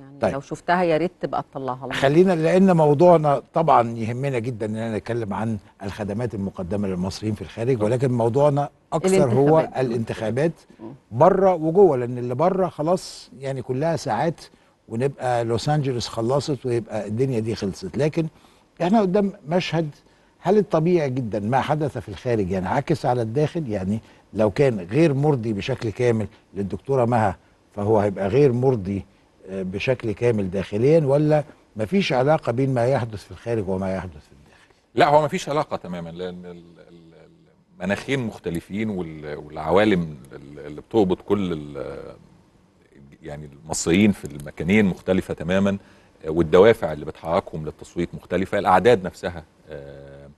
يعني طيب. لو شفتها يا ريت تبقى تطلعها لنا خلينا لان موضوعنا طبعا يهمنا جدا ان نتكلم عن الخدمات المقدمه للمصريين في الخارج ولكن موضوعنا اكثر هو الانتخابات بره وجوه لان اللي بره خلاص يعني كلها ساعات ونبقى لوس انجلوس خلصت ويبقى الدنيا دي خلصت لكن احنا قدام مشهد هل الطبيعي جدا ما حدث في الخارج يعني عكس على الداخل يعني لو كان غير مرضي بشكل كامل للدكتوره مها فهو هيبقى غير مرضي بشكل كامل داخليا ولا مفيش علاقه بين ما يحدث في الخارج وما يحدث في الداخل لا هو مفيش علاقه تماما لان المناخين مختلفين والعوالم اللي بتقبض كل يعني المصريين في المكانين مختلفه تماما والدوافع اللي بتحركهم للتصويت مختلفه الاعداد نفسها آه،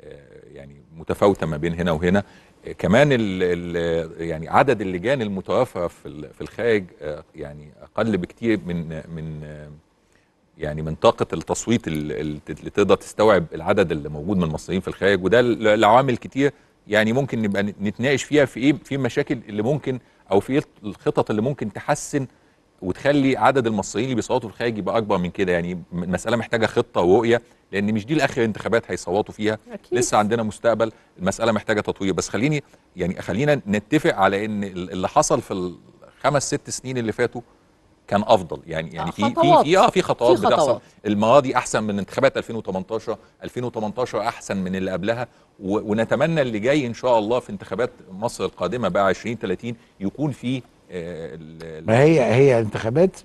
آه، يعني متفاوته ما بين هنا وهنا كمان ال ال يعني عدد اللجان المتوافره في في الخارج آه، يعني اقل بكتير من من آه، يعني من طاقه التصويت اللي تقدر تستوعب العدد اللي موجود من المصريين في الخارج وده لعوامل كتير يعني ممكن نبقى نتناقش فيها في ايه في مشاكل اللي ممكن او في ايه الخطط اللي ممكن تحسن وتخلي عدد المصريين اللي بيصوتوا في الخارج يبقى اكبر من كده يعني المساله محتاجه خطه ورؤيه لان مش دي الاخر انتخابات هيصوتوا فيها أكيد. لسه عندنا مستقبل المساله محتاجه تطوير بس خليني يعني خلينا نتفق على ان اللي حصل في الخمس ست سنين اللي فاتوا كان افضل يعني يعني في في في اه في خطوات بتحصل المره دي احسن من انتخابات 2018 2018 احسن من اللي قبلها ونتمنى اللي جاي ان شاء الله في انتخابات مصر القادمه بقى 2030 يكون في آه، ما هي هي انتخابات